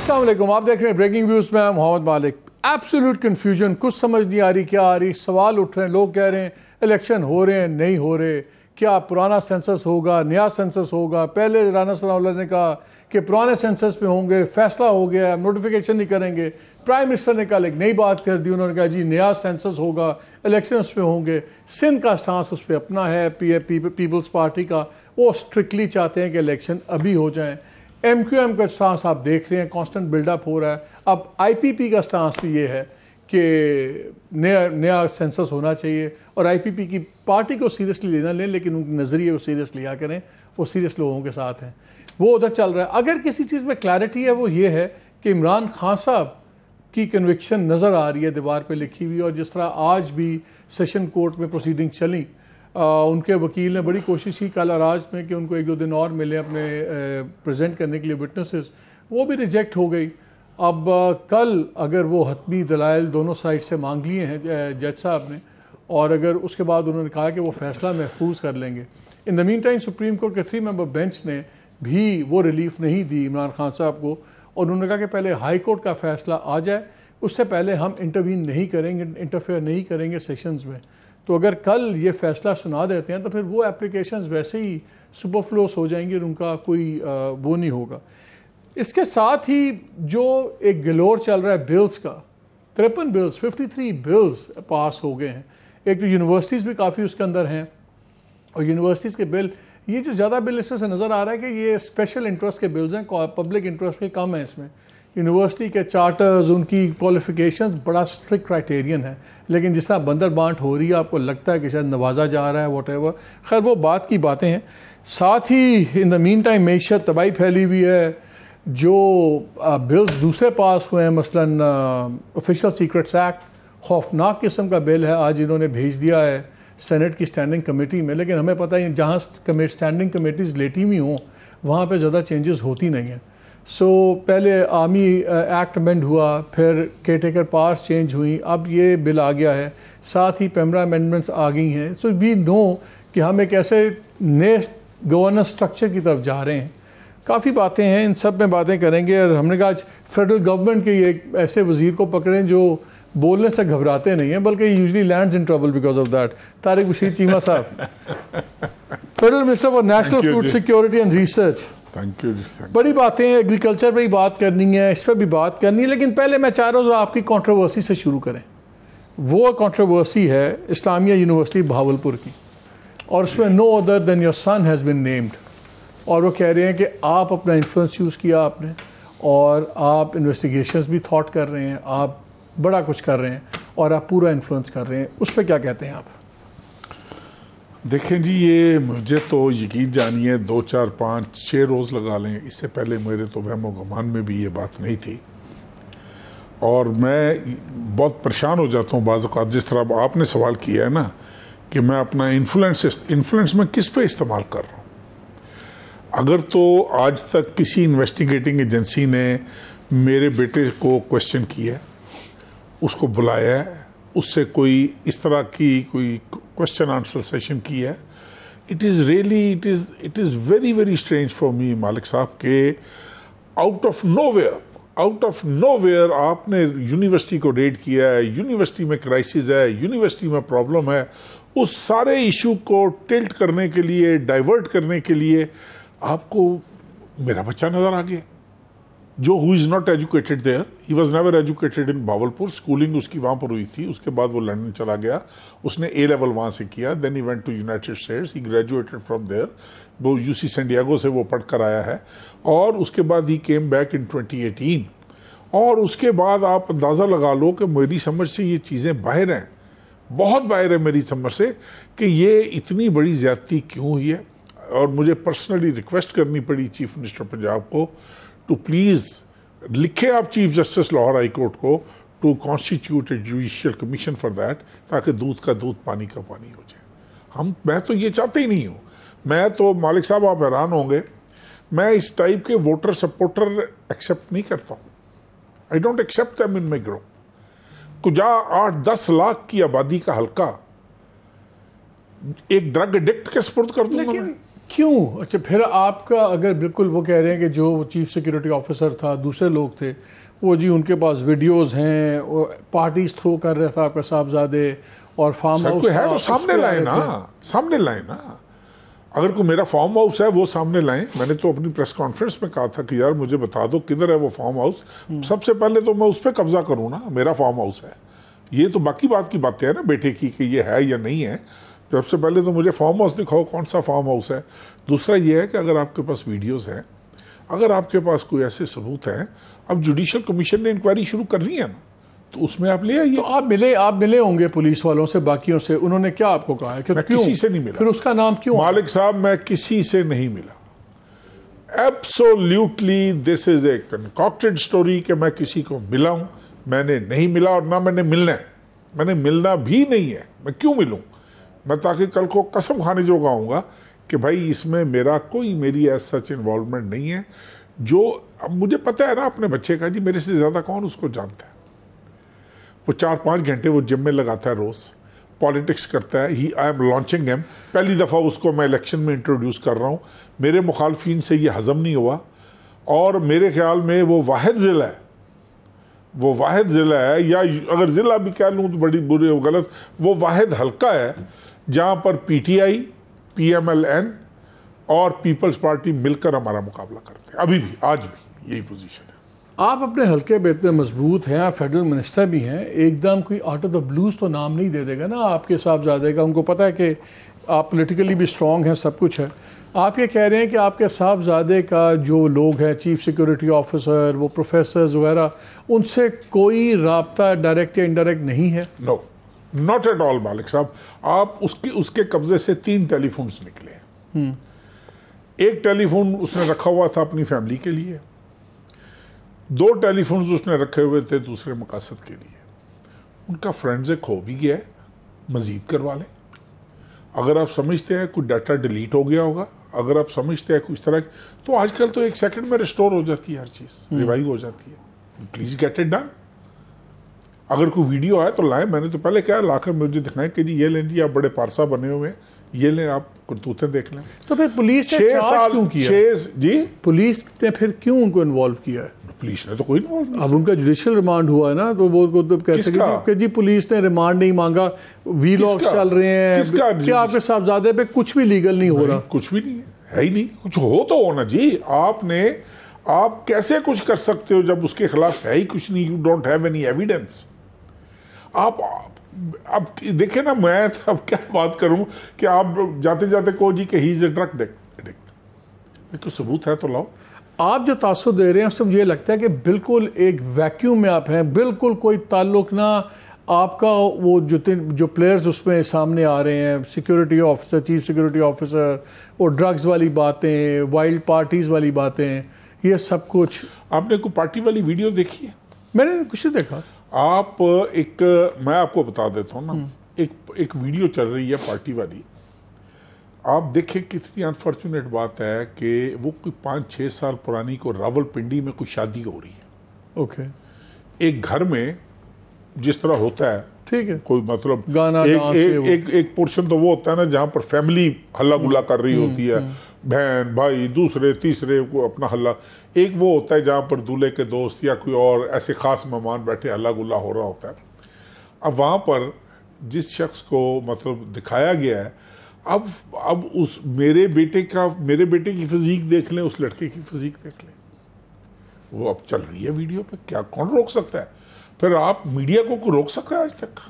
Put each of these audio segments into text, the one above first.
असल आप देख रहे हैं ब्रेकिंग व्यूज़ में मोहम्मद मालिक एब्सोल्यूट कन्फ्यूजन कुछ समझ नहीं आ रही क्या आ रही सवाल उठ रहे हैं लोग कह रहे हैं इलेक्शन हो रहे हैं नहीं हो रहे क्या पुराना सेंसस होगा नया सेंसस होगा पहले राना सनाउल्ला ने कहा कि पुराने सेंसस में होंगे फैसला हो गया नोटिफिकेशन नहीं करेंगे प्राइम मिनिस्टर ने कल एक नई बात कर दी उन्होंने कहा जी नया सेंसस होगा इलेक्शन उस पर होंगे सिंध का स्टांस उस पर अपना है पी पीपल्स पार्टी का वो स्ट्रिक्टली चाहते हैं कि इलेक्शन अभी हो जाएं एम क्यू एम का स्टांस आप देख रहे हैं कॉन्स्टेंट बिल्डअप हो रहा है अब आई पी पी का स्टांस भी ये है कि नया नया सेंसस होना चाहिए और आई पी पी की पार्टी को सीरियसली लेना लें लेकिन उनके नज़रिए को सीरियस लिया करें वो सीरियस लोगों के साथ हैं वो उधर चल रहा है अगर किसी चीज़ में क्लैरिटी है वो ये है कि इमरान खान साहब की कन्विक्शन नज़र आ रही है दीवार पर लिखी हुई और जिस तरह आज भी सेशन कोर्ट में प्रोसीडिंग चली आ, उनके वकील ने बड़ी कोशिश की कल अराज में कि उनको एक दो दिन और मिले अपने प्रेजेंट करने के लिए विटनेसेस वो भी रिजेक्ट हो गई अब कल अगर वो हतमी दलाइल दोनों साइड से मांग लिए हैं जज साहब ने और अगर उसके बाद उन्होंने कहा कि वो फैसला महफूज कर लेंगे in the meantime Supreme Court के थ्री मेंबर बेंच ने भी वो रिलीफ नहीं दी इमरान खान साहब को और उन्होंने कहा कि पहले हाई कोर्ट का फैसला आ जाए उससे पहले हम इंटरवीन नहीं करेंगे इंटरफेयर नहीं करेंगे सेशंस में तो अगर कल ये फैसला सुना देते हैं तो फिर वो एप्लीकेशंस वैसे ही सुपरफ्लोस हो जाएंगी और उनका कोई वो नहीं होगा इसके साथ ही जो एक गलोर चल रहा है बिल्स का तिरपन बिल्स 53 बिल्स पास हो गए हैं एक तो यूनिवर्सिटीज़ भी काफ़ी उसके अंदर हैं और यूनिवर्सिटीज़ के बिल ये जो ज़्यादा बिल इसमें से नज़र आ रहा है कि ये स्पेशल इंटरेस्ट के बिल्स हैं पब्लिक इंटरेस्ट के कम हैं इसमें यूनिवर्सिटी के चार्टर्स उनकी क्वालिफिकेशंस बड़ा स्ट्रिक्ट क्राइटेरियन है लेकिन जिस तरह बंदर बांट हो रही है आपको लगता है कि शायद नवाजा जा रहा है वट खैर वो बात की बातें हैं साथ ही इन द मीन टाइम मीशत तबाही फैली हुई है जो बिल्स दूसरे पास हुए हैं मसलन ऑफिशियल सीक्रेट्स एक्ट खौफनाक किस्म का बिल है आज इन्होंने भेज दिया है सेनेट की स्टैंडिंग कमेटी में लेकिन हमें पता है जहाँ स्टैंडिंग कमेटीज़ लेटी हुई हों वहाँ पर ज़्यादा चेंजेस होती नहीं हैं सो so, पहले आर्मी एक्ट अमेंड हुआ फिर केटेकर पास चेंज हुई अब ये बिल आ गया है साथ ही पैमरा अमेंडमेंट्स आ गई हैं सो वी नो कि हम एक ऐसे नए गवर्नेंस स्ट्रक्चर की तरफ जा रहे हैं काफ़ी बातें हैं इन सब में बातें करेंगे और हमने कहा आज फेडरल गवर्नमेंट के एक ऐसे वज़ीर को पकड़ें जो बोलने से घबराते नहीं है बल्कि usually land in trouble because of that तारिक बशीर चीमा साहब federal minister for national food security and research thank you बड़ी बातें एग्रीकल्चर पर ही बात करनी है इस पर भी बात करनी है लेकिन पहले मैं चाह रहा हूँ आपकी कॉन्ट्रोवर्सी से शुरू करें वो कॉन्ट्रोवर्सी है इस्लामिया यूनिवर्सिटी भावलपुर की और उसमें no other than your son has been named और वो कह रहे हैं कि आप अपना इन्फ्लुएंस यूज़ किया आपने और आप इन्वेस्टिगेशंस भी थॉट कर रहे हैं आप बड़ा कुछ कर रहे हैं और आप पूरा इन्फ्लुएंस कर रहे हैं उस पर क्या कहते हैं आप देखें जी ये मुझे तो यकीन जानिए दो चार पाँच छः रोज़ लगा लें इससे पहले मेरे तो वह गमान में भी ये बात नहीं थी और मैं बहुत परेशान हो जाता हूँ बाज़ात जिस तरह आपने सवाल किया है ना कि मैं अपना इन्फ्लुएंस इन्फ्लुएंस में किस पे इस्तेमाल कर रहा हूँ अगर तो आज तक किसी इन्वेस्टिगेटिंग एजेंसी ने मेरे बेटे को क्वेश्चन किया उसको बुलाया है उससे कोई इस तरह की कोई क्वेश्चन आंसर सेशन की है it is really it is it is very very strange for me Malik sahab के out of nowhere out of nowhere आपने यूनिवर्सिटी को रेड किया है यूनिवर्सिटी में क्राइसिस है यूनिवर्सिटी में प्रॉब्लम है उस सारे इशू को टिल्ट करने के लिए डाइवर्ट करने के लिए आपको मेरा बच्चा नज़र आ गया जो who is not educated there he was never educated in Bahawalpur schooling उसकी वहाँ पर हुई थी उसके बाद वो लंडन चला गया उसने ए लेवल वहाँ से किया then he went to United States he graduated from there वो यू सी सेंडियागो से वो पढ़ कर आया है और उसके बाद he came back in twenty eighteen और उसके बाद आप अंदाज़ा लगा लो कि मेरी समझ से ये चीज़ें बाहर हैं बहुत बाहर है मेरी समझ से कि ये इतनी बड़ी ज़्यादती क्यों हुई है और मुझे पर्सनली रिक्वेस्ट करनी पड़ी चीफ मिनिस्टर पंजाब को टू प्लीज़ लिखे आप chief justice Lahore high court को to constitute a judicial commission for that ताकि दूध का दूध पानी का पानी हो जाए हम मैं तो ये चाहते ही नहीं हूँ मैं तो मालिक साहब आप हैरान होंगे मैं इस टाइप के वोटर सपोर्टर एक्सेप्ट नहीं करता हूँ I don't accept them in my group कुजा आठ दस लाख की आबादी का हल्का एक ड्रग एडिक्ट के सपोर्ट कर दूंगा लेकिन क्यों अच्छा फिर आपका अगर बिल्कुल वो कह रहे हैं कि जो चीफ सिक्योरिटी ऑफिसर था दूसरे लोग थे वो जी उनके पास वीडियोस हैं और पार्टीज थ्रो कर रहे थे आपका साहबजादे और फार्म हाउस है तो सामने लाए ना सामने लाए ना अगर कोई मेरा फार्म हाउस है वो सामने लाए मैंने तो अपनी प्रेस कॉन्फ्रेंस में कहा था कि यार मुझे बता दो किधर है वो फार्म हम्म। हाउस सबसे पहले तो मैं उस पर कब्जा करूँ ना मेरा फार्म हाउस है ये तो बाकी बात की बातें हैं ना बेटे की कि ये है या नहीं है तो सबसे पहले तो मुझे फार्म हाउस दिखाओ कौन सा फार्म हाउस है दूसरा ये है कि अगर आपके पास वीडियोस हैं अगर आपके पास कोई ऐसे सबूत हैं अब जुडिशल कमीशन ने इंक्वायरी शुरू करनी है ना तो उसमें आप ले आइए तो आप मिले आप मिले होंगे पुलिस वालों से बाकियों से उन्होंने क्या आपको कहा है कि मैं क्यों? किसी से नहीं मिला फिर उसका नाम क्यों मालिक साहब मैं किसी से नहीं मिला absolutely this is a concocted story कि मैं किसी को मिला हूं मैंने नहीं मिला और ना मैंने मिलना है मैंने मिलना भी नहीं है मैं क्यों मिलूं मैं ताकि तो कल को कसम खाने जो गाऊंगा कि भाई इसमें मेरा कोई मेरी एज सच इन्वॉल्वमेंट नहीं है जो अब मुझे पता है ना अपने बच्चे का जी मेरे से ज़्यादा कौन उसको जानता है वो चार पाँच घंटे वो जिम में लगाता है रोज़ पॉलिटिक्स करता है he I am launching him पहली दफ़ा उसको मैं इलेक्शन में इंट्रोड्यूस कर रहा हूँ मेरे मुखालफिन से ये हज़म नहीं हुआ और मेरे ख्याल में वो वाद ज़िला है वो वाद ज़िला है या अगर ज़िला भी कह लूँ तो बड़ी बुरी गलत वो वाद हल्का है जहां पर पीटीआई पीएमएलएन और पीपल्स पार्टी मिलकर हमारा मुकाबला करते हैं अभी भी आज भी यही पोजीशन है आप अपने हल्के में इतने मजबूत हैं आप फेडरल मिनिस्टर भी हैं एकदम कोई आउट ऑफ द ब्लूज तो नाम नहीं दे देगा ना आपके साहबजादे का उनको पता है कि आप पोलिटिकली भी स्ट्रांग हैं सब कुछ है आप ये कह रहे हैं कि आपके साहबजादे का जो लोग हैं चीफ सिक्योरिटी ऑफिसर वो प्रोफेसर वगैरह उनसे कोई रबता डायरेक्ट या इनडायरेक्ट नहीं है no no. Not at all Malik sahab आप उसके उसके कब्जे से तीन टेलीफोन्स निकले हम्म। एक टेलीफोन उसने रखा हुआ था अपनी फैमिली के लिए दो टेलीफोन उसने रखे हुए थे दूसरे मकासद के लिए उनका एक हो भी गया है मज़ीद करवा लें अगर आप समझते हैं कोई डाटा डिलीट हो गया होगा अगर आप समझते हैं कुछ तरह तो आजकल तो एक सेकंड में रिस्टोर हो जाती है हर चीज़ रिवाइव हम्म। हो जाती है प्लीज़ गेट इट डन अगर कोई वीडियो आए तो लाए मैंने तो पहले क्या लाकर मुझे दिखाएं कि जी ये लें जी आप बड़े पारसा बने हुए हैं ये लें आप करतूते देख लें तो फिर पुलिस ने क्यों किया जी पुलिस ने फिर क्यों उनको इन्वॉल्व किया है पुलिस ने तो कोई इन्वॉल्व अब उनका जुडिशियल रिमांड हुआ है ना तो वो तो, तो कह सकते कि जी पुलिस ने रिमांड नहीं मांगा वी लॉग चल रहे हैं क्या आपके साहबजादे पे कुछ भी लीगल नहीं हो रहा कुछ भी नहीं है ही नहीं कुछ हो तो होना जी आपने आप कैसे कुछ कर सकते हो जब उसके खिलाफ है ही कुछ नहीं you don't have any evidence आप, अब देखे ना मैं तो अब क्या बात करूं कि आप जाते जाते कहो जी कि he is a drug addict तो सबूत है तो लाओ आप जो तासर दे रहे हैं उससे मुझे लगता है कि बिल्कुल एक वैक्यूम में आप हैं बिल्कुल कोई ताल्लुक ना आपका वो जो जो प्लेयर्स उसमें सामने आ रहे हैं security officer chief security officer वो ड्रग्स वाली बातें वाइल्ड पार्टीज वाली बातें ये सब कुछ आपने कोई पार्टी वाली वीडियो देखी है मैंने कुछ देखा आप एक मैं आपको बता देता हूँ ना हम्म। एक एक वीडियो चल रही है पार्टी वाली आप देखें कितनी अनफॉर्चुनेट बात है कि वो कोई पाँच छः साल पुरानी को रावलपिंडी में कोई शादी हो रही है ओके okay. एक घर में जिस तरह होता है ठीक है कोई मतलब गाना एक एक, एक, एक पोर्शन तो वो होता है ना जहाँ पर फैमिली हल्ला गुल्ला हम्म। कर रही हम्म। होती है बहन भाई दूसरे तीसरे को अपना हल्ला एक वो होता है जहाँ पर दूल्हे के दोस्त या कोई और ऐसे ख़ास मेहमान बैठे हल्ला गुल्ला हो रहा होता है अब वहाँ पर जिस शख्स को मतलब दिखाया गया है अब अब उस मेरे बेटे का मेरे बेटे की फिजीक देख लें उस लड़के की फिजीक देख लें वो अब चल रही है वीडियो पे क्या कौन रोक सकता है फिर आप मीडिया को रोक सकता है आज तक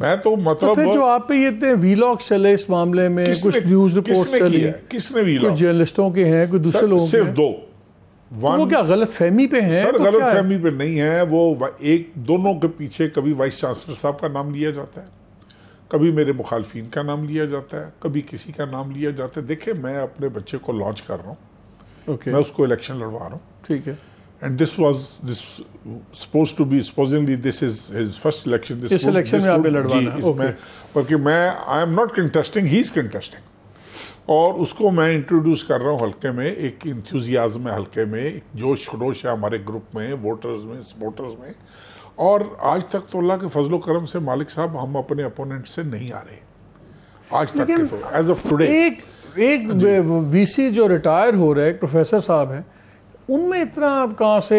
मैं तो, तो मतलब तो जो आप पे ये इतने वीलॉग चले इस मामले में कुछ न्यूज रिपोर्ट चली किसने वीलॉग जर्नलिस्टों के हैं कुछ दूसरे लोग सिर्फ दो वन, तो वो क्या गलत फहमी पे है सर तो गलत फहमी पे नहीं है वो एक दोनों के पीछे कभी वाइस चांसलर साहब का नाम लिया जाता है कभी मेरे मुखालफी का नाम लिया जाता है कभी किसी का नाम लिया जाता है देखिए मैं अपने बच्चे को लॉन्च कर रहा हूँ okay. मैं उसको इलेक्शन लड़वा रहा हूँ ठीक है and this was this supposed to be supposedly this is his first election this इस इलेक्शन में आपने लड़वाना है okay. बल्कि मैं I am not contesting he is contesting और उसको मैं इंट्रोड्यूस कर रहा हूँ हल्के में एक इंथ्यूजियाज़म है हल्के में एक जोश खरोश है हमारे ग्रुप में वोटर्स में सपोर्टर्स में और आज तक तो अल्लाह के फजलो करम से मालिक साहब हम अपने अपोनेंट से नहीं आ रहे आज तक के तो एज ऑफ टुडे एक एक वीसी जो रिटायर हो रहे हैं प्रोफेसर साहब हैं उनमें इतना अब कहाँ से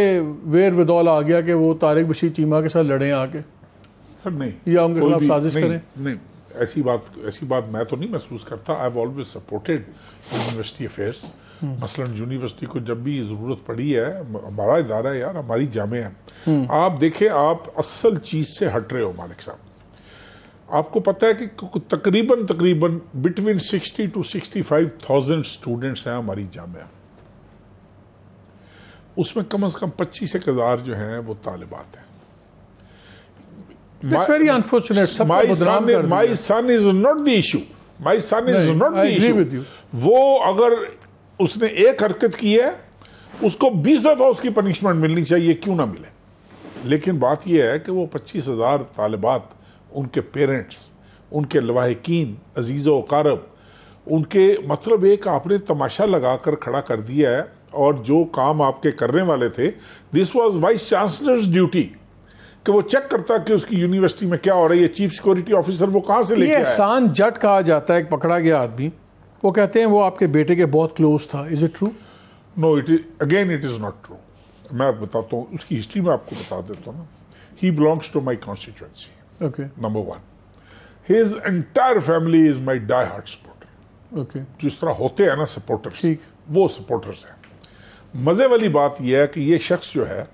वेर विदौल आ गया कि वो तारिक बशीर चीमा के साथ लड़े आके सर नहीं या उनके खिलाफ साजिश नहीं, करें नहीं ऐसी बात ऐसी बात मैं तो नहीं महसूस करता I always supported university affairs मसलन यूनिवर्सिटी को जब भी ज़रूरत पड़ी है हमारा इदारा है यार हमारी जामे है हम्म। आप देखें आप असल चीज़ से हट रहे हो मालिक साहब आपको पता है कि तकरीबन तकरीबन between sixty to sixty five thousand students हैं हमारी जामिया उसमें कम अज कम पच्चीस एक हजार जो हैं वो तालिबात हैं very unfortunate my son my son is not the issue my son is not the वो अगर उसने एक हरकत की है उसको बीस दफा उसकी पनिशमेंट मिलनी चाहिए क्यों ना मिले लेकिन बात यह है कि वो पच्चीस हजार तालिबात उनके पेरेंट्स उनके लवाहकिन अजीज़ व कारब उनके मतलब एक आपने तमाशा लगा कर खड़ा कर दिया है और जो काम आपके करने वाले थे this was vice chancellor's duty कि वो चेक करता कि उसकी यूनिवर्सिटी में क्या हो रही है चीफ सिक्योरिटी ऑफिसर वो कहां से लेके आया एहसान जट कहा जाता है एक पकड़ा गया आदमी वो कहते हैं वो आपके बेटे के बहुत क्लोज था is it true no it is again it is not true मैं बताता हूँ उसकी हिस्ट्री में आपको बता देता हूँ ना he belongs to my constituency okay number one his entire family is my die hard supporter okay जिस तरह होते हैं ना सपोर्टर्स ठीक वो सपोर्टर्स हैं मज़े वाली बात यह है कि ये शख्स जो है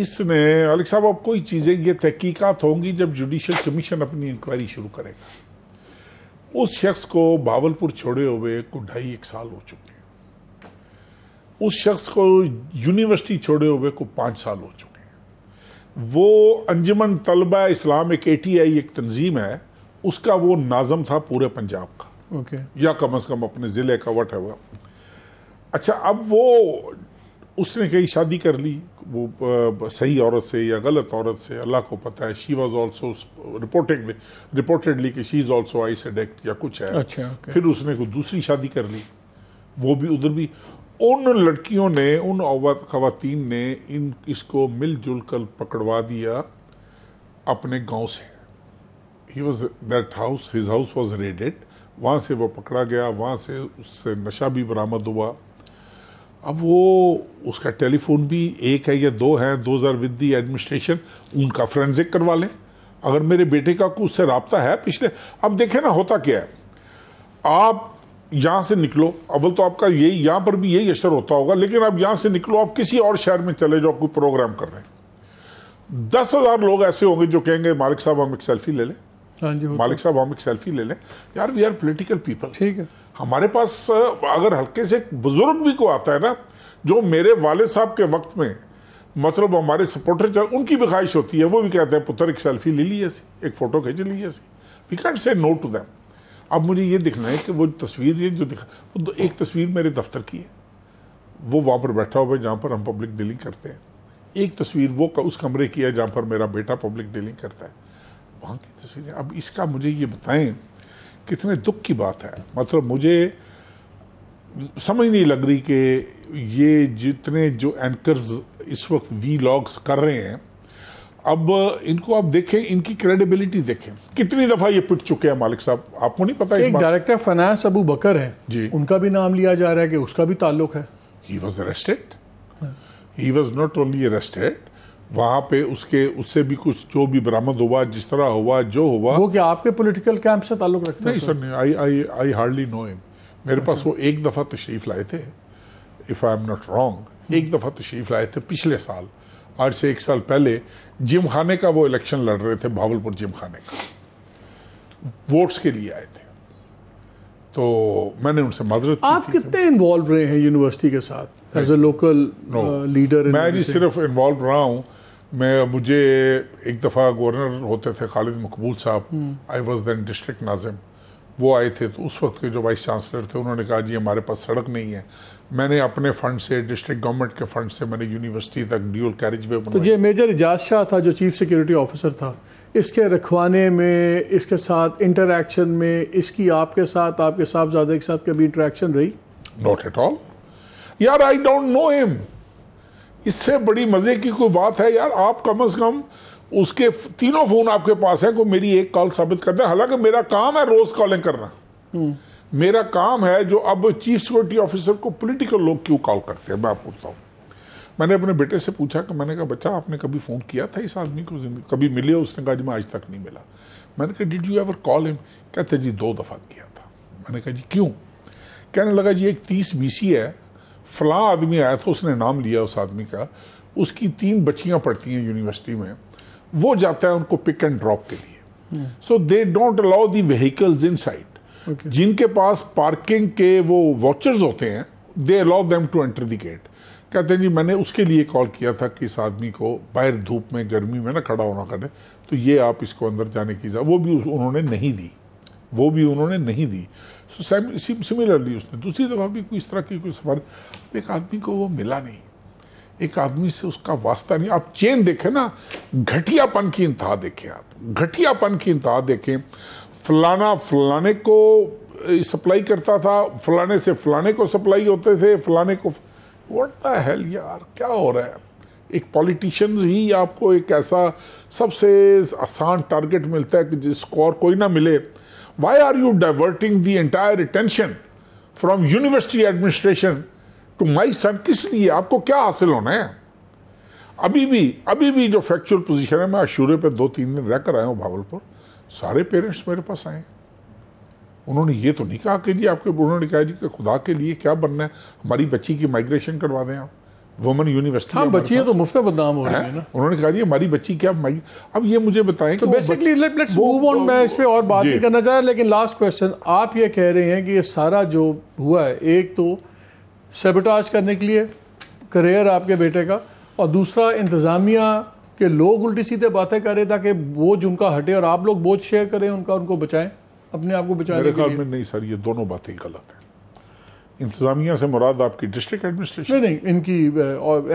इसने अलग साहब अब कोई चीज़ें ये तहकीकत होंगी जब जुडिशल कमीशन अपनी इंक्वायरी शुरू करेगा उस शख्स को बावलपुर छोड़े हुए को ढाई एक साल हो चुके हैं उस शख्स को यूनिवर्सिटी छोड़े हुए को पांच साल हो चुके हैं वो अंजमन तलबा इस्लाम एक ए टी आई एक तंजीम है उसका वो नाजम था पूरे पंजाब का okay. या कम अज़ कम अपने ज़िले का वट है अच्छा अब वो उसने कहीं शादी कर ली वो सही औरत से या गलत औरत से अल्लाह को पता है she was also reported reportedly कि she is also addict या कुछ है अच्छा, okay. फिर उसने कोई दूसरी शादी कर ली वो भी उधर भी उन लड़कियों ने उन खातन ने इन इसको मिलजुल कर पकड़वा दिया अपने गांव से he was that house his house was raided वहाँ से वो पकड़ा गया वहाँ से उससे नशा भी बरामद हुआ अब वो उसका टेलीफोन भी एक है या दो है दो आर विद दी एडमिनिस्ट्रेशन उनका फ्रेंजिक करवा लें अगर मेरे बेटे का कुछ उससे रबता है पिछले अब देखें ना होता क्या है आप यहाँ से निकलो अव्वल तो आपका यही यहाँ पर भी यही असर होता होगा लेकिन अब यहाँ से निकलो आप किसी और शहर में चले जाओ कोई प्रोग्राम कर रहे हैं दस हज़ार लोग ऐसे होंगे जो कहेंगे मालिक साहब हम एक सेल्फी ले लें हाँ मालिक साहब हम एक सेल्फी ले लें यार वी आर पोलिटिकल पीपल ठीक है हमारे पास अगर हल्के से एक बुज़ुर्ग भी को आता है ना जो मेरे वाले साहब के वक्त में मतलब हमारे सपोर्टर चल उनकी भी ख्वाहिश होती है वो भी कहते हैं पुत्र एक सेल्फी ले लिया ऐसी एक फ़ोटो खींच लिया ऐसी we can't say no to them अब मुझे ये दिखना है कि वो तस्वीर ये जो दिखा वो तो एक तस्वीर मेरे दफ्तर की है वो वहाँ पर बैठा हुआ है जहाँ पर हम पब्लिक डीलिंग करते हैं एक तस्वीर वो उस कमरे की है जहाँ पर मेरा बेटा पब्लिक डीलिंग करता है वहाँ की तस्वीरें अब इसका मुझे ये बताएं कितने दुख की बात है मतलब मुझे समझ नहीं लग रही कि ये जितने जो एंकर्स इस वक्त वी लॉग्स कर रहे हैं अब इनको आप देखें इनकी क्रेडिबिलिटी देखें कितनी दफा ये पिट चुके हैं मालिक साहब आपको नहीं पता एक डायरेक्टर फाइनेंस अबू बकर है जी उनका भी नाम लिया जा रहा है कि उसका भी ताल्लुक है he was arrested he was not only arrested वहाँ पे उसके उससे भी कुछ जो भी बरामद हुआ जिस तरह हुआ जो हुआ वो क्या आपके पॉलिटिकल कैंप से ताल्लुक रखते नहीं सर नहीं I I I hardly know him मेरे अच्छा। पास वो एक दफ़ा तशरीफ़ लाए थे if I am not wrong एक दफ़ा तशरीफ़ लाए थे पिछले साल आज से एक साल पहले जिम खाने का वो इलेक्शन लड़ रहे थे भावलपुर जिम खाने का वोट्स के लिए आए थे तो मैंने उनसे मदद आप कितने इन्वॉल्व रहे हैं यूनिवर्सिटी के साथ एज ए लोकल लीडर मैं जी सिर्फ इन्वॉल्व रहा हूँ मैं मुझे एक दफ़ा गवर्नर होते थे खालिद मकबूल साहब आई वॉज दैन डिस्ट्रिक्ट नाजिम वो आए थे तो उस वक्त के जो वाइस चांसलर थे उन्होंने कहा जी हमारे पास सड़क नहीं है मैंने अपने फंड से डिस्ट्रिक्ट गवर्नमेंट के फंड से मैंने यूनिवर्सिटी तक ड्यूल कैरेज वे तो ये मेजर एजाज शाह था जो चीफ सिक्योरिटी ऑफिसर था इसके रखवाने में इसके साथ इंटरेक्शन में इसकी आपके साथ आपके साहबजादे के साथ कभी इंटरेक्शन रही नॉट एट ऑल यार आई डोंट नो हिम इससे बड़ी मजे की कोई बात है यार आप कम से कम उसके तीनों फोन आपके पास है को मेरी एक कॉल साबित करते हैं हालांकि मेरा काम है रोज कॉलिंग करना हम्म। मेरा काम है जो अब चीफ सिक्योरिटी ऑफिसर को पॉलिटिकल लोग क्यों कॉल करते हैं मैं पूछता हूँ मैंने अपने बेटे से पूछा कि मैंने कहा बच्चा आपने कभी फ़ोन किया था इस आदमी को कभी मिले उसने कहा जी मैं आज तक नहीं मिला मैंने कहा did you ever call him कहते जी दो दफ़ा किया था मैंने कहा जी क्यों कहने लगा जी एक तीस बीसी है फला आदमी आया था उसने नाम लिया उस आदमी का उसकी तीन बच्चियाँ पढ़ती हैं यूनिवर्सिटी में वो जाता है उनको पिक एंड ड्रॉप के लिए so they don't allow the vehicles inside जिनके पास पार्किंग के वो वॉचर्स होते हैं they allow them to enter the gate कहते हैं जी मैंने उसके लिए कॉल किया था कि इस आदमी को बाहर धूप में गर्मी में ना खड़ा होना करे तो ये आप इसको अंदर जाने की वो भी उन्होंने नहीं दी वो भी उन्होंने नहीं दी सो सेम सिमिलरली उसने दूसरी दफ़ा भी कोई इस तरह की कोई सफर तो एक आदमी को वो मिला नहीं एक आदमी से उसका वास्ता नहीं आप चेन देखें ना घटियापन की इंतहा देखें आप घटियापन की इंतहा देखें फलाना फलाने को सप्लाई करता था फलाने से फलाने को सप्लाई होते थे फलाने को फ... व्हाट द हेल यार क्या हो रहा है एक पॉलिटिशियंस ही आपको एक ऐसा सबसे आसान टारगेट मिलता है कि जिसको और कोई ना मिले why are you diverting the entire attention from university administration to my son किस लिए आपको क्या हासिल होना है अभी भी अभी भी जो फैक्चुअल पोजीशन है मैं अशूरे पे दो तीन दिन रहकर आया हूँ भावलपुर सारे पेरेंट्स मेरे पास आए उन्होंने ये तो नहीं कहा कि जी आपके उन्होंने कहा जी कि खुदा के लिए क्या बनना है हमारी बच्ची की माइग्रेशन करवा दें आप वुमेन यूनिवर्सिटी हाँ, है तो मुफ्त बदनाम हो रही है ना उन्होंने कहा जी हमारी बच्ची क्या अब ये मुझे बताएं तो बेसिकली लेट्स मूव ऑन मैं इस पर और बात नहीं करना चाह रहा लेकिन लास्ट क्वेश्चन आप ये कह रहे हैं कि ये सारा जो हुआ है एक तो सेबाज करने के लिए करियर आपके बेटे का और दूसरा इंतज़ामिया के लोग उल्टी सीधे बातें करें ताकि बोझ उनका हटे और आप लोग बोझ शेयर करें उनका उनको बचाएं अपने आप को बचाने के लिए में नहीं सर ये दोनों बातें गलत हैं इंतजामिया से मुराद आपकी डिस्ट्रिक्ट एडमिनिस्ट्रेशन नहीं नहीं इनकी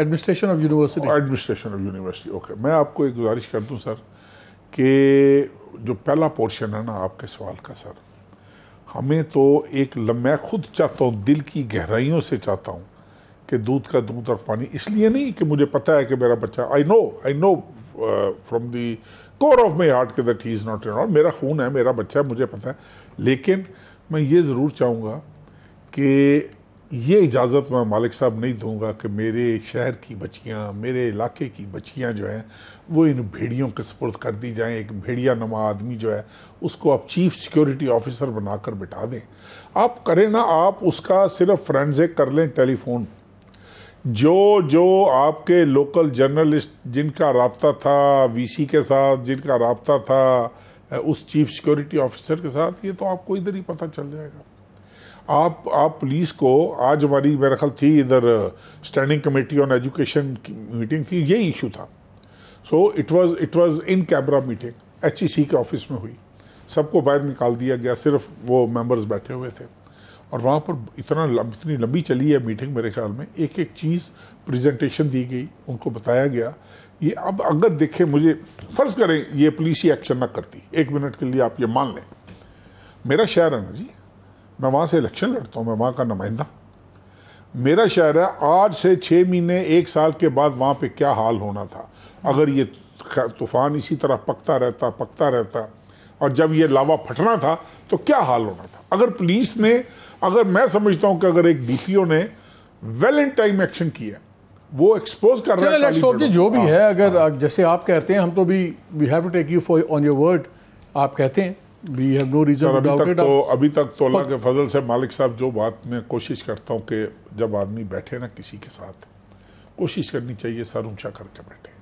administration of university administration of university okay मैं आपको एक गुजारिश कर दूं सर कि जो पहला पोर्शन है ना आपके सवाल का सर हमें तो एक मैं खुद चाहता हूँ दिल की गहराइयों से चाहता हूँ कि दूध का दूध और पानी इसलिए नहीं कि मुझे पता है कि मेरा बच्चा I know I know from the core of my heart के that he is not an और मेरा खून है मेरा बच्चा है मुझे पता है लेकिन मैं ये ज़रूर चाहूँगा कि ये इजाज़त मैं मालिक साहब नहीं दूंगा कि मेरे शहर की बच्चियाँ मेरे इलाके की बच्चियाँ जो हैं वो इन भेड़ियों के सपुर्द कर दी जाएँ एक भेड़िया नमा आदमी जो है उसको आप चीफ सिक्योरिटी ऑफिसर बनाकर बिठा दें आप करें ना आप उसका सिर्फ फ्रेंड कर लें टेलीफोन जो जो आपके लोकल जर्नलिस्ट जिनका रबता था वीसी के साथ जिनका रबता था उस चीफ सिक्योरिटी ऑफिसर के साथ ये तो आपको इधर ही पता चल जाएगा आप आप पुलिस को आज हमारी मेरे ख्याल थी इधर स्टैंडिंग कमेटी ऑन एजुकेशन की मीटिंग थी ये इशू था so it was it was in camera meeting H K office में हुई सबको बाहर निकाल दिया गया सिर्फ वो मेंबर्स बैठे हुए थे और वहाँ पर इतना लब, इतनी लंबी चली है मीटिंग मेरे ख्याल में एक एक चीज़ प्रेजेंटेशन दी गई उनको बताया गया ये अब अगर देखें मुझे फ़र्ज़ करें ये पुलिस ही एक्शन ना करती एक मिनट के लिए आप ये मान लें मेरा शहर है ना जी मैं वहाँ से इलेक्शन लड़ता हूँ मैं वहाँ का नुमाइंदा मेरा शहर है आज से छः महीने एक साल के बाद वहाँ पे क्या हाल होना था अगर ये तूफान इसी तरह पकता रहता पकता रहता और जब ये लावा फटना था तो क्या हाल होना था अगर पुलिस ने अगर मैं समझता हूं कि अगर एक डीपीओ ने वेल इन टाइम एक्शन किया वो एक्सपोज कर रहा है जो भी हाँ। है अगर जैसे आप कहते हैं हम तो भी we have to take you for on your word आप कहते हैं वी हैव नो रीजन अभी तक तो अभी तक तो अल्लाह के फजल से मालिक साहब जो बात मैं कोशिश करता हूँ कि जब आदमी बैठे ना किसी के साथ कोशिश करनी चाहिए सर ऊंचा करके बैठे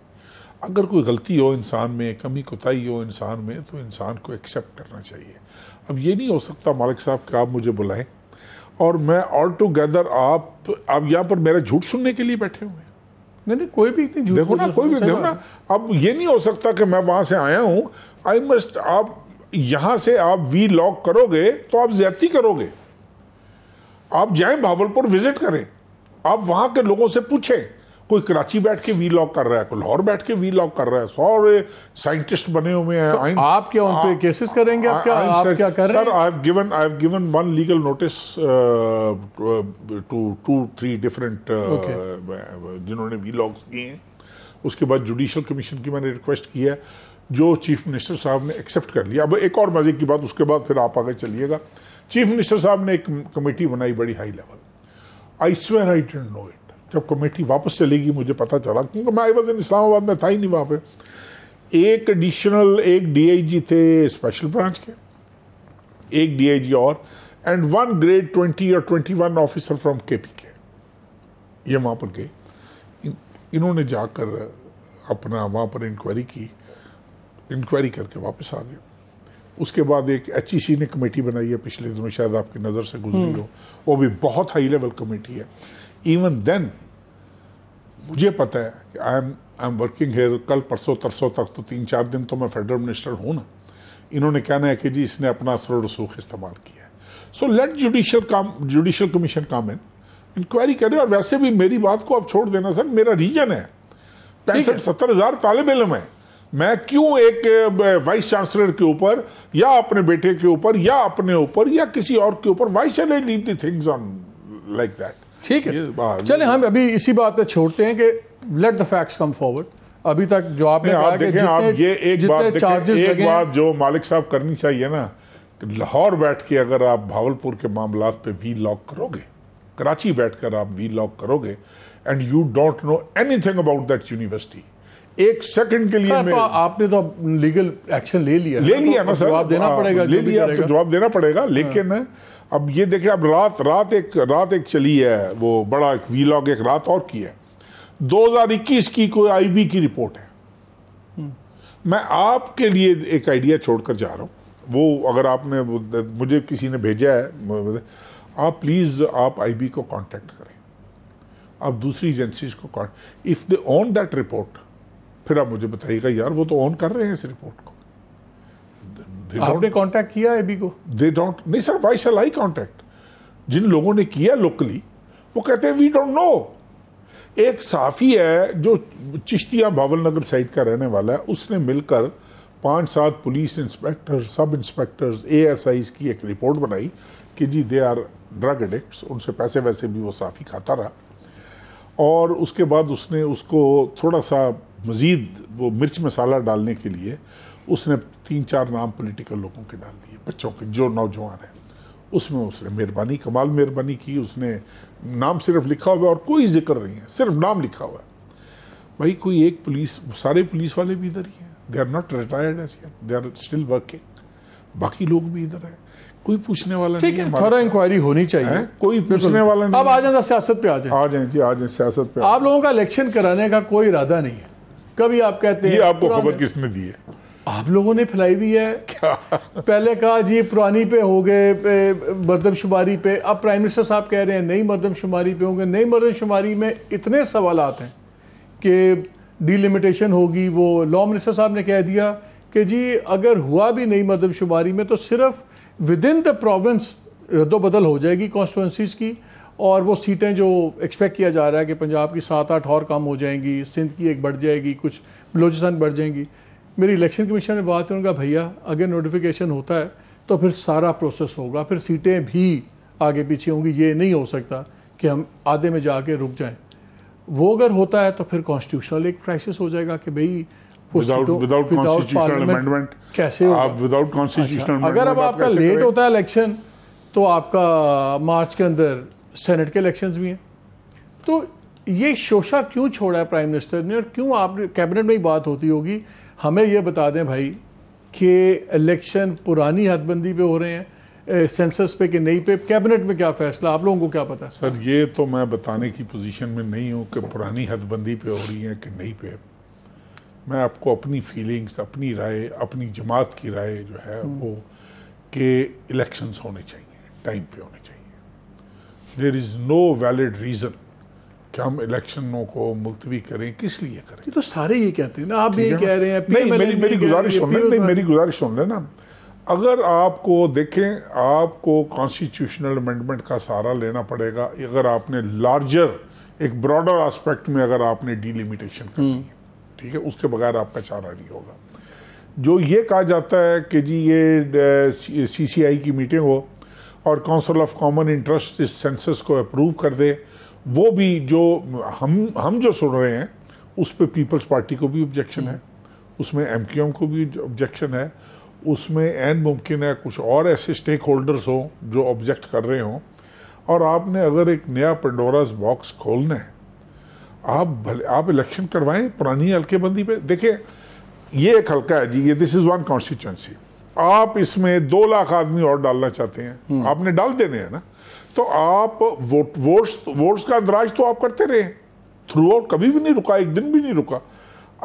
अगर कोई गलती हो इंसान में कमी कोताही हो इंसान में तो इंसान को एक्सेप्ट करना चाहिए अब ये नहीं हो सकता मालिक साहब कि आप मुझे बुलाएं और मैं ऑल टूगेदर आप आप यहाँ पर मेरा झूठ सुनने के लिए बैठे हुए नहीं नहीं कोई भी इतनी झूठ देखो ना कोई भी देखो ना अब ये नहीं हो सकता कि मैं वहां से आया हूँ आई मस्ट आप यहां से आप वी लॉक करोगे तो आप ज्यादती करोगे आप जाएं भावलपुर विजिट करें आप वहां के लोगों से पूछें कोई कराची बैठ के वी लॉग कर रहा है कोई लाहौर बैठ के वी लॉग कर रहा है सारे साइंटिस्ट बने हुए हैं तो आप क्या उन पे केसेस करेंगे आप क्या आप क्या कर रहे हैं sir I have given I have given one legal notice to two three different जिन्होंने वी लॉग्स किए हैं उसके बाद जुडिशल कमीशन की मैंने रिक्वेस्ट की है जो चीफ मिनिस्टर साहब ने एक्सेप्ट कर लिया अब एक और मजे की बात उसके बाद फिर आप आगे चलिएगा चीफ मिनिस्टर साहब ने एक कमेटी बनाई बड़ी high level I swear I didn't know it जब कमेटी वापस चलेगी मुझे पता चला क्योंकि मैं आई वॉज इन इस्लामाबाद में था ही नहीं वहाँ पे एक एडिशनल एक डीआईजी थे स्पेशल ब्रांच के एक डीआईजी और एंड वन ग्रेड ट्वेंटी और twenty one officer from K P K ये वहाँ पर गए इन, इन्होंने जाकर अपना वहाँ पर इंक्वायरी की इंक्वायरी करके वापस आ गए उसके बाद एक एच e ने कमेटी बनाई है पिछले दिनों शायद आपकी नज़र से गुजरी हम्म। हो वो भी बहुत हाई लेवल कमेटी है इवन देन मुझे पता है कि I am I am working here कल परसों तरसों तक तो तीन चार दिन तो मैं फेडरल मिनिस्टर हूँ ना इन्होंने कहना है कि जी इसने अपना असर रसूख इस्तेमाल किया है so let judicial come judicial commission come in inquiry करें और वैसे भी मेरी बात को आप छोड़ देना सर मेरा रीजन है पैंसठ सत्तर हजार तालब इलम है मैं क्यों एक वाइस चांसलर के ऊपर या अपने बेटे के ऊपर या अपने ऊपर या किसी और के ऊपर vice shall lead the things on like that ठीक है चले हम अभी इसी बात पे छोड़ते हैं कि let the facts come forward अभी तक जो आपने आप कहा कि आप ये एक बात चार्जेस एक बात जो मालिक साहब करनी चाहिए ना लाहौर बैठ के अगर आप भावलपुर के मामला पे वी लॉक करोगे कराची बैठकर आप वी लॉक करोगे and you don't know anything about that university एक सेकंड के लिए तो मैं आपने तो लीगल एक्शन ले लिया ले तो लिया ना सर जवाब देना हाँ, पड़ेगा ले लिया आपको जवाब देना पड़ेगा लेकिन हाँ। अब ये देखिए अब रात रात एक रात एक चली है वो बड़ा एक वीलॉग एक रात और की है 2021 की कोई आईबी की रिपोर्ट है मैं आपके लिए एक आइडिया छोड़कर जा रहा हूँ वो अगर आपने मुझे किसी ने भेजा है आप प्लीज़ आप आईबी को कांटेक्ट करें आप दूसरी एजेंसीज को if they on that report फिर आप मुझे बताइएगा यार वो तो ऑन कर रहे हैं इस रिपोर्ट को आपने कांटेक्ट किया एबी को दे डोंट नहीं sir why shall I contact जिन लोगों ने किया लोकली वो कहते हैं वी डोंट नो एक साफी है जो चिश्तिया बावल नगर साइड का रहने वाला है उसने मिलकर पांच सात पुलिस इंस्पेक्टर सब इंस्पेक्टर्स ए की एक रिपोर्ट बनाई कि जी दे आर ड्रग एडिक्ट उनसे पैसे वैसे भी वो साफी खाता रहा और उसके बाद उसने उसको थोड़ा सा मज़ीद वो मिर्च मसाला डालने के लिए उसने तीन चार नाम पॉलिटिकल लोगों के डाल दिए बच्चों के जो नौजवान हैं उसमें उसने मेहरबानी कमाल मेहरबानी की उसने नाम सिर्फ लिखा हुआ और कोई जिक्र नहीं है सिर्फ नाम लिखा हुआ है भाई कोई एक पुलिस सारे पुलिस वाले भी इधर ही हैं they are not retired as they are still working बाकी लोग भी इधर हैं कोई पूछने वाला नहीं है थोड़ा इंक्वायरी होनी चाहिए है? कोई पूछने वाला नहीं अब आ जाए सियासत पे आ जाए आ जाए जी आ जाए सियासत पे आप लोगों का इलेक्शन कराने का कोई इरादा नहीं है कभी आप कहते हैं आपको खबर किसने दी है आप लोगों ने फैलाई हुई है क्या पहले कहा जी पुरानी पे हो गए मरदमशुमारी पे अब प्राइम मिनिस्टर साहब कह रहे हैं नई मरदमशुमारी पे होंगे नई मरदमशुमारी में इतने सवाल हैं कि डिलिमिटेशन होगी वो लॉ मिनिस्टर साहब ने कह दिया कि जी अगर हुआ भी नई मरदमशुमारी में तो सिर्फ विद इन द प्रोविंस रद्दोबदल हो जाएगी कॉन्स्टिटेंसीज की और वो सीटें जो एक्सपेक्ट किया जा रहा है कि पंजाब की सात आठ और कम हो जाएंगी सिंध की एक बढ़ जाएगी कुछ बलोचिस्तान बढ़ जाएंगी मेरी इलेक्शन कमीशन ने बात करूँगा भैया अगर नोटिफिकेशन होता है तो फिर सारा प्रोसेस होगा फिर सीटें भी आगे पीछे होंगी ये नहीं हो सकता कि हम आधे में जाके रुक जाएं वो अगर होता है तो फिर कॉन्स्टिट्यूशनल एक क्राइसिस हो जाएगा कि भाई विदाउट अमेंडमेंट कैसे आप विदाउट अच्छा, कॉन्स्टिट्यूशनल अगर अब आपका लेट होता है इलेक्शन तो आपका मार्च के अंदर सेनेट के इलेक्शन भी हैं तो ये शोशा क्यों छोड़ा है प्राइम मिनिस्टर ने और क्यों आप कैबिनेट में ही बात होती होगी हमें यह बता दें भाई कि इलेक्शन पुरानी हदबंदी पे हो रहे हैं सेंसस पे कि नहीं पे कैबिनेट में क्या फैसला आप लोगों को क्या पता सर ये तो मैं बताने की पोजीशन में नहीं हूँ कि पुरानी हदबंदी पे हो रही है कि नहीं पे मैं आपको अपनी फीलिंग्स अपनी राय अपनी जमात की राय जो है हम्म। वो कि इलेक्शंस होने चाहिए टाइम पे होने चाहिए there is no valid reason कि हम इलेक्शनों को मुलतवी करें किस लिए करें तो सारे ये कहते हैं ना आप भी कह रहे हैं नहीं मेरी मेरी गुजारिश सुन लें मेरी गुजारिश सुन लें ना अगर आपको देखें आपको कॉन्स्टिट्यूशनल अमेंडमेंट का सहारा लेना पड़ेगा अगर आपने लार्जर एक ब्रॉडर आस्पेक्ट में अगर आपने डिलिमिटेशन करनी है ठीक है उसके बगैर आपका चारा नहीं होगा जो ये कहा जाता है कि जी ये सी सी आई की मीटिंग हो और काउंसिल ऑफ कॉमन इंटरेस्ट इस सेंसस को अप्रूव कर दे वो भी जो हम हम जो सुन रहे हैं उस पर पीपल्स पार्टी को भी ऑब्जेक्शन हम्म। है उसमें एम को भी ऑब्जेक्शन है उसमें एन मुमकिन है कुछ और ऐसे स्टेक होल्डर्स हों जो ऑब्जेक्ट कर रहे हों और आपने अगर एक नया पंडोराज बॉक्स खोलना है आप भले आप इलेक्शन करवाएं पुरानी हल्केबंदी पे देखिए ये एक हल्का है जी ये दिस इज़ वन कॉन्स्टिट्यूंसी आप इसमें दो लाख आदमी और डालना चाहते हैं हम्म। आपने डाल देने हैं ना तो आप वोट वोट्स वोट्स का अंदराज तो आप करते रहे थ्रू आउट कभी भी नहीं रुका एक दिन भी नहीं रुका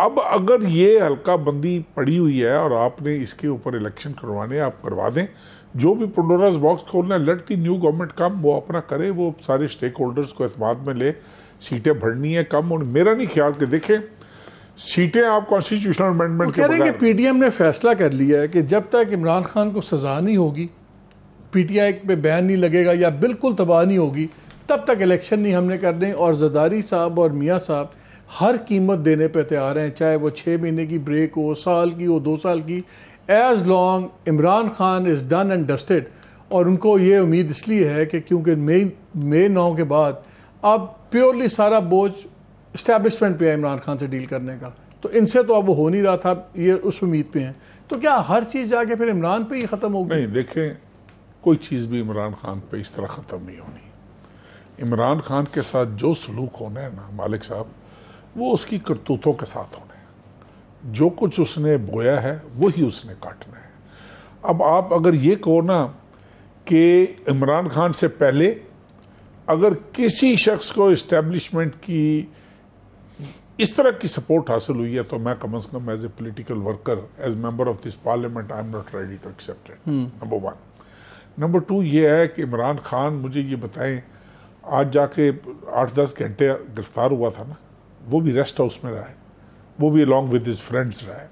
अब अगर ये हल्का बंदी पड़ी हुई है और आपने इसके ऊपर इलेक्शन करवाने आप करवा दें जो भी पंडोराज बॉक्स खोलना है let the new government come वो अपना करे वो सारे स्टेक होल्डर्स को अहतमाद में ले सीटें भरनी है कम और मेरा नहीं ख्याल कि देखें सीटें आप कॉन्स्टिट्यूशनल अमेंडमेंट कह रहे हैं कि पीडीएम ने फैसला कर लिया है कि जब तक इमरान खान को सजा नहीं होगी पीटीआई पे बैन नहीं लगेगा या बिल्कुल तबाह नहीं होगी तब तक इलेक्शन नहीं हमने करने और जदारी साहब और मियाँ साहब हर कीमत देने पे तैयार हैं चाहे वो छः महीने की ब्रेक हो साल की हो दो साल की as long Imran Khan is done and dusted और उनको ये उम्मीद इसलिए है कि क्योंकि मई मई नौ के बाद अब प्योरली सारा बोझ इस्टेबलिशमेंट पे है इमरान खान से डील करने का तो इनसे तो अब हो नहीं रहा था ये उस उम्मीद पे हैं तो क्या हर चीज़ जाके फिर इमरान पे ही ख़त्म हो गई नहीं देखें कोई चीज़ भी इमरान खान पे इस तरह ख़त्म नहीं होनी इमरान खान के साथ जो सलूक होना है ना मालिक साहब वो उसकी करतूतों के साथ होना है जो कुछ उसने बोया है वही उसने काटना है अब आप अगर ये कहो ना कि इमरान खान से पहले अगर किसी शख्स को इस्टेब्लिशमेंट की इस तरह की सपोर्ट हासिल हुई है तो मैं कम अज़ कम as a political worker as member of this parliament I am not ready to accept it number one number two ये है कि इमरान खान मुझे ये बताएं आज जाके आठ दस घंटे गिरफ्तार हुआ था ना वो भी रेस्ट हाउस में रहा है वो भी अलॉन्ग विद हिज फ्रेंड्स रहा है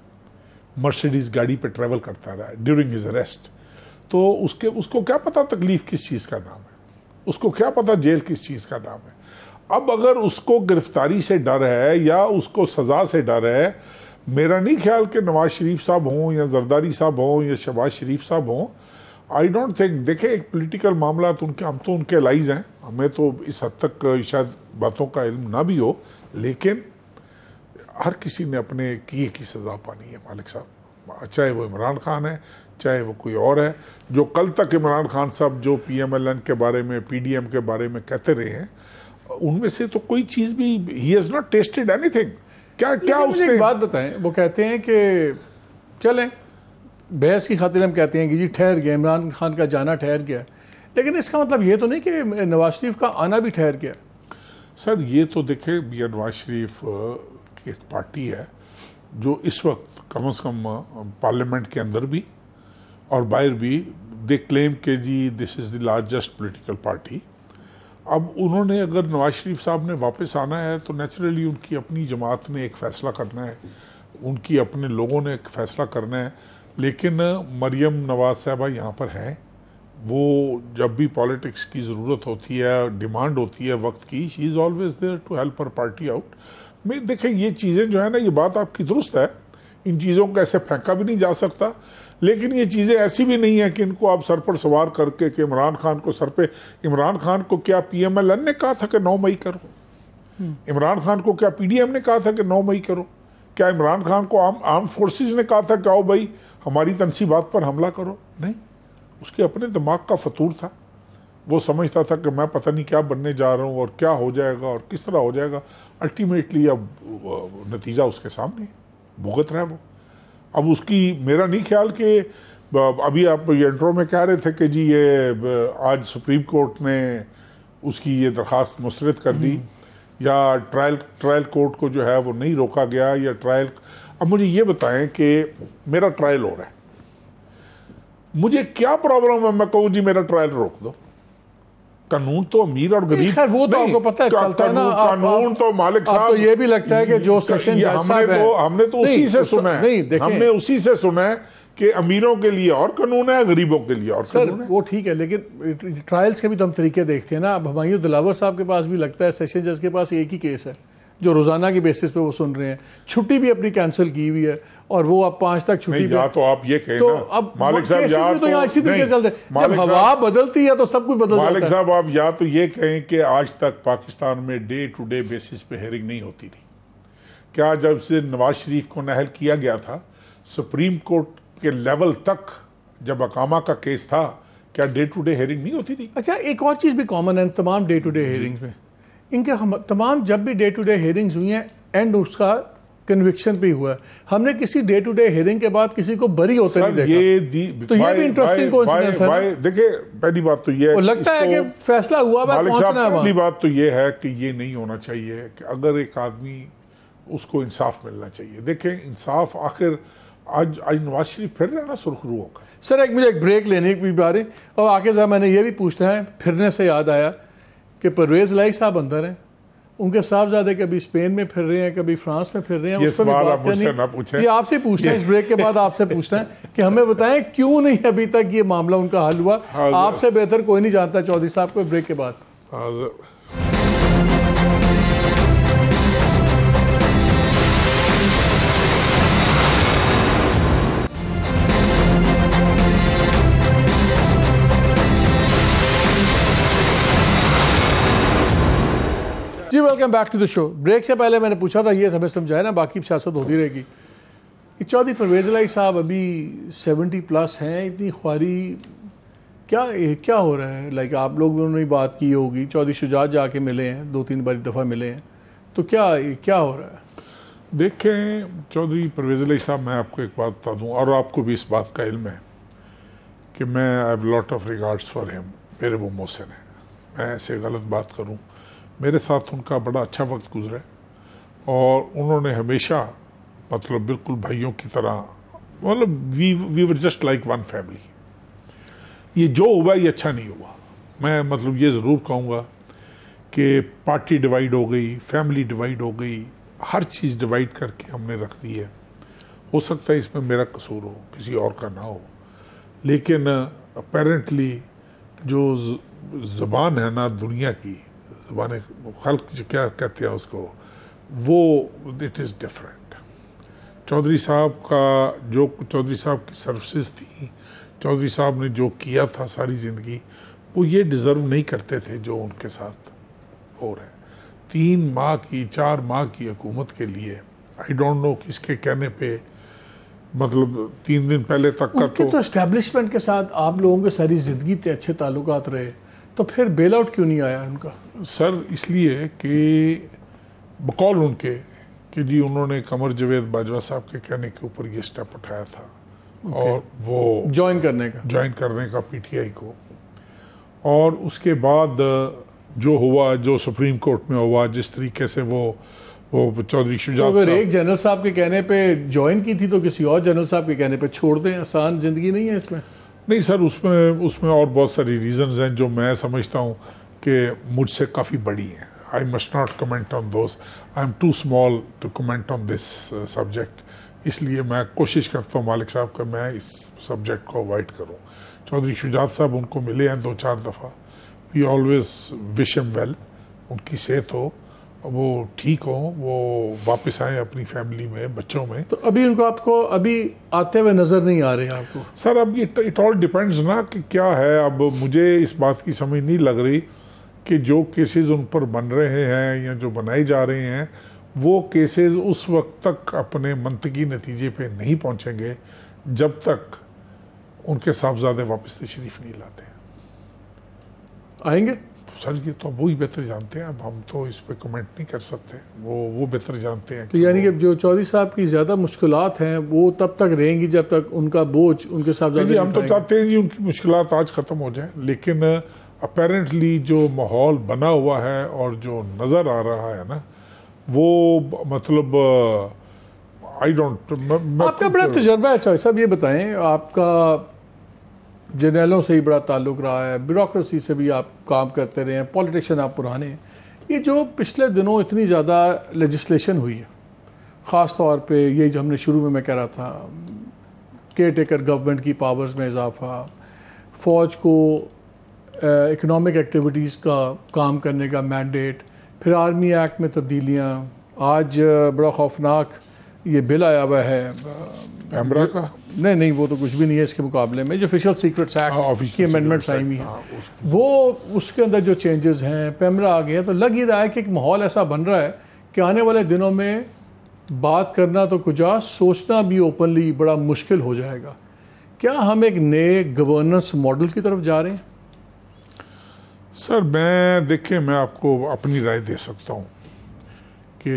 मर्सिडीज़ गाड़ी पे ट्रेवल करता रहा है ड्यूरिंग हिज अरेस्ट तो उसके उसको क्या पता तकलीफ़ किस चीज़ का नाम है उसको क्या पता जेल किस चीज़ का नाम है अब अगर उसको गिरफ्तारी से डर है या उसको सज़ा से डर है मेरा नहीं ख्याल कि नवाज़ शरीफ साहब हों या जरदारी साहब हों या शहबाज शरीफ साहब हों आई डोंट थिंक देखे एक पोलिटिकल मामला तो उनके हम तो उनके लाइज हैं हमें तो इस हद तक शायद बातों का इल्म ना भी हो लेकिन हर किसी ने अपने किए की सज़ा पानी है मालिक साहब चाहे वो इमरान खान है चाहे वो कोई और है जो कल तक इमरान खान साहब जो पीएमएलएन के बारे में पीडीएम के बारे में कहते रहे हैं उनमें से तो कोई चीज़ भी he has not tested anything क्या क्या उसने एक बात बताएं वो कहते हैं कि चलें बहस की खातिर हम कहते हैं कि जी ठहर गया इमरान खान का जाना ठहर गया लेकिन इसका मतलब ये तो नहीं कि नवाज शरीफ का आना भी ठहर गया सर ये तो देखे ये नवाज शरीफ की एक पार्टी है जो इस वक्त कम अज कम पार्लियामेंट के अंदर भी और बाहर भी दे क्लेम के जी this is the largest political party अब उन्होंने अगर नवाज शरीफ साहब ने वापस आना है तो नेचुरली उनकी अपनी जमात ने एक फ़ैसला करना है उनकी अपने लोगों ने एक फ़ैसला करना है लेकिन मरियम नवाज साहबा यहाँ पर हैं वो जब भी पॉलिटिक्स की ज़रूरत होती है डिमांड होती है वक्त की she is always there to help her party out मैं देखें ये चीज़ें जो है ना ये बात आपकी दुरुस्त है इन चीज़ों को ऐसे फेंका भी नहीं जा सकता लेकिन ये चीज़ें ऐसी भी नहीं है कि इनको आप सर पर सवार करके कि इमरान खान को सर पे इमरान खान को क्या पी एन ने कहा था कि नौ मई करो हम्म। इमरान खान को क्या एम ने कहा था कि नौ मई करो क्या इमरान खान को आम आर्म फोर्सेज ने कहा था कि आओ भाई हमारी तनसीबात पर हमला करो नहीं उसके अपने दिमाग का फतूर था वो समझता था कि मैं पता नहीं क्या बनने जा रहा हूँ और क्या हो जाएगा और किस तरह हो जाएगा अल्टीमेटली अब नतीजा उसके सामने भुगत रहा है वो अब उसकी मेरा नहीं ख्याल कि अभी आप ये इंट्रो में कह रहे थे कि जी ये आज सुप्रीम कोर्ट ने उसकी ये दरख्वास्त मुस्रद कर दी हम्म। या ट्रायल ट्रायल कोर्ट को जो है वो नहीं रोका गया या ट्रायल अब मुझे ये बताएं कि मेरा ट्रायल हो रहा है मुझे क्या प्रॉब्लम है मैं कहूँ जी मेरा ट्रायल रोक दो कानून तो अमीर और गरीब वो तो आपको पता है चलता है ना कानून तो मालिक साहब तो ये भी लगता है कि जो सेक्शन तो हमने तो हमने तो उसी से तो सुना है हमने उसी से सुना है कि अमीरों के लिए और कानून है गरीबों के लिए और सर वो ठीक है लेकिन ट्रायल्स के भी तो हम तरीके देखते हैं ना अब हमारी दिलावर साहब के पास भी लगता है सेशन जज के पास एक ही केस है जो रोजाना की बेसिस पे वो सुन रहे हैं छुट्टी भी अपनी कैंसिल की हुई है और वो अब पांच तक छुट्टी या तो आप ये कहें तो अब मालिक साहब या तो, यहाँ इसी तो- तरीके चलते जब हवा बदलती है तो सब कुछ बदल मालिक साहब आप या तो ये कहें कि आज तक पाकिस्तान में डे टू डे बेसिस पे हेयरिंग नहीं होती थी क्या जब से नवाज शरीफ को नहल किया गया था सुप्रीम कोर्ट के लेवल तक जब अकामा का केस था क्या डे टू डे हेयरिंग नहीं होती थी अच्छा एक और चीज़ भी कॉमन है तमाम डे टू डे हेयरिंग्स में इनके हम तमाम जब भी डे टू डे हेयरिंग्स हुई हैं एंड उसका कन्विक्शन भी हुआ हमने किसी डे टू डे हेयरिंग के बाद किसी को बरी होते नहीं देखा ये दी, तो ये भी इंटरेस्टिंग कोइंसिडेंस है देखिए पहली बात तो ये है लगता है कि फैसला हुआ पहुंचना है पहली बात तो ये है कि ये नहीं होना चाहिए कि अगर एक आदमी उसको इंसाफ मिलना चाहिए देखें इंसाफ आखिर आज आज नवाज शरीफ फिर रहे ना सुर्खरुओं का सर एक मुझे एक ब्रेक लेने की है और आके साहब मैंने ये भी पूछना है फिरने से याद आया कि परवेज लाई साहब अंदर हैं उनके साहबजादे कभी स्पेन में फिर रहे हैं कभी फ्रांस में फिर रहे हैं उस पर आप मुझसे ना पूछें ये आपसे पूछना है इस ब्रेक के बाद आपसे पूछना है कि हमें बताएं क्यों नहीं अभी तक ये मामला उनका हल हुआ आपसे बेहतर कोई नहीं जानता चौधरी साहब को ब्रेक के बाद welcome back to the show break से पहले मैंने पूछा था ये हमें समझाया ना बाकी सियासत होती रहेगी कि चौधरी परवेज लाई साहब अभी सेवेंटी प्लस हैं इतनी ख्वारी क्या क्या हो रहा है लाइक आप लोग उन्होंने बात की होगी चौधरी शुजात जाके मिले हैं दो तीन बारी दफ़ा मिले हैं तो क्या क्या हो रहा है देखें चौधरी परवेज अली साहब मैं आपको एक बात बता दूँ और आपको भी इस बात का इल्म है कि मैं I have lot of regards for him मेरे वो मोहसिन है मैं ऐसे गलत बात करूँ मेरे साथ उनका बड़ा अच्छा वक्त गुजरा और उन्होंने हमेशा मतलब बिल्कुल भाइयों की तरह मतलब we we were just like one family ये जो हुआ ये अच्छा नहीं हुआ मैं मतलब ये ज़रूर कहूँगा कि पार्टी डिवाइड हो गई फैमिली डिवाइड हो गई हर चीज़ डिवाइड करके हमने रख दी है हो सकता है इसमें मेरा कसूर हो किसी और का ना हो लेकिन अपेरेंटली जो ज़बान है ना दुनिया की माने खल्क क्या कहते हैं उसको वो इट इज़ डिफरेंट चौधरी साहब का जो चौधरी साहब की सर्विसेज थी चौधरी साहब ने जो किया था सारी ज़िंदगी वो ये डिज़र्व नहीं करते थे जो उनके साथ हो रहे है तीन माह की चार माह की हकूमत के लिए आई डोंट नो किसके कहने पे मतलब तीन दिन पहले तक का तो, तो के साथ आप लोगों के सारी ज़िंदगी थे अच्छे ताल्लुक रहे तो फिर बेल आउट क्यों नहीं आया उनका सर इसलिए कि बकौल उनके कि जी उन्होंने कमर जवेद बाजवा साहब के कहने के ऊपर ये स्टेप उठाया था okay. और वो ज्वाइन करने का ज्वाइन करने का पीटीआई को और उसके बाद uh, जो हुआ जो सुप्रीम कोर्ट में हुआ जिस तरीके से वो वो चौधरी शुजात तो अगर एक जनरल साहब के कहने पे ज्वाइन की थी तो किसी और जनरल साहब के कहने पे छोड़ दें आसान जिंदगी नहीं है इसमें नहीं सर उसमें उसमें और बहुत सारी रीज़न्स हैं जो मैं समझता हूँ कि मुझसे काफ़ी बड़ी हैं I must not comment on those I am too small to comment on this subject इसलिए मैं कोशिश करता हूँ मालिक साहब का मैं इस सब्जेक्ट को अवॉइड करूँ चौधरी शुजात साहब उनको मिले हैं दो चार दफ़ा we always wish am well उनकी सेहत हो वो ठीक हो वो वापस आए अपनी फैमिली में बच्चों में तो अभी उनको आपको अभी आते हुए नजर नहीं आ रहे हैं आपको सर अब इट ऑल डिपेंड्स ना कि क्या है अब मुझे इस बात की समझ नहीं लग रही कि जो केसेस उन पर बन रहे हैं या जो बनाए जा रहे हैं वो केसेस उस वक्त तक अपने मंतकी नतीजे पे नहीं पहुंचेंगे जब तक उनके साहबजादे वापस तशरीफ नहीं लाते आएंगे सर ये तो वो ही बेहतर जानते हैं अब हम तो इस पर कमेंट नहीं कर सकते वो वो बेहतर जानते हैं तो यानी कि जो चौधरी साहब की ज़्यादा मुश्किल हैं वो तब तक रहेंगी जब तक उनका बोझ उनके साथ जी हम तो चाहते हैं जी उनकी मुश्किल आज ख़त्म हो जाए लेकिन अपेरेंटली uh, जो माहौल बना हुआ है और जो नज़र आ रहा है ना वो मतलब आई uh, डोंट आपका बड़ा तो- तजर्बा है चौधरी साहब ये बताएं आपका जनरलों से ही बड़ा ताल्लुक रहा है ब्यूरोसी से भी आप काम करते रहे हैं पॉलिटिशन आप पुराने हैं ये जो पिछले दिनों इतनी ज़्यादा लेजिस्लेशन हुई है ख़ास तौर पे ये जो हमने शुरू में मैं कह रहा था केयर टेकर गवर्नमेंट की पावर्स में इजाफा फ़ौज को इकनॉमिक एक्टिविटीज़ का काम करने का मैंडेट फिर आर्मी एक्ट में तब्दीलियाँ आज बड़ा खौफनाक ये बिल आया हुआ है पैमरा का नहीं नहीं वो तो कुछ भी नहीं है इसके मुकाबले में जो ऑफिशियल सीक्रेट्स एक्ट की अमेंडमेंट्स आई हुई हैं हाँ, वो उसके अंदर जो चेंजेस हैं पैमरा आ गया तो लग ही रहा है कि एक माहौल ऐसा बन रहा है कि आने वाले दिनों में बात करना तो आ सोचना भी ओपनली बड़ा मुश्किल हो जाएगा क्या हम एक नए गवर्नेंस मॉडल की तरफ जा रहे हैं सर मैं देखिए मैं आपको अपनी राय दे सकता हूँ कि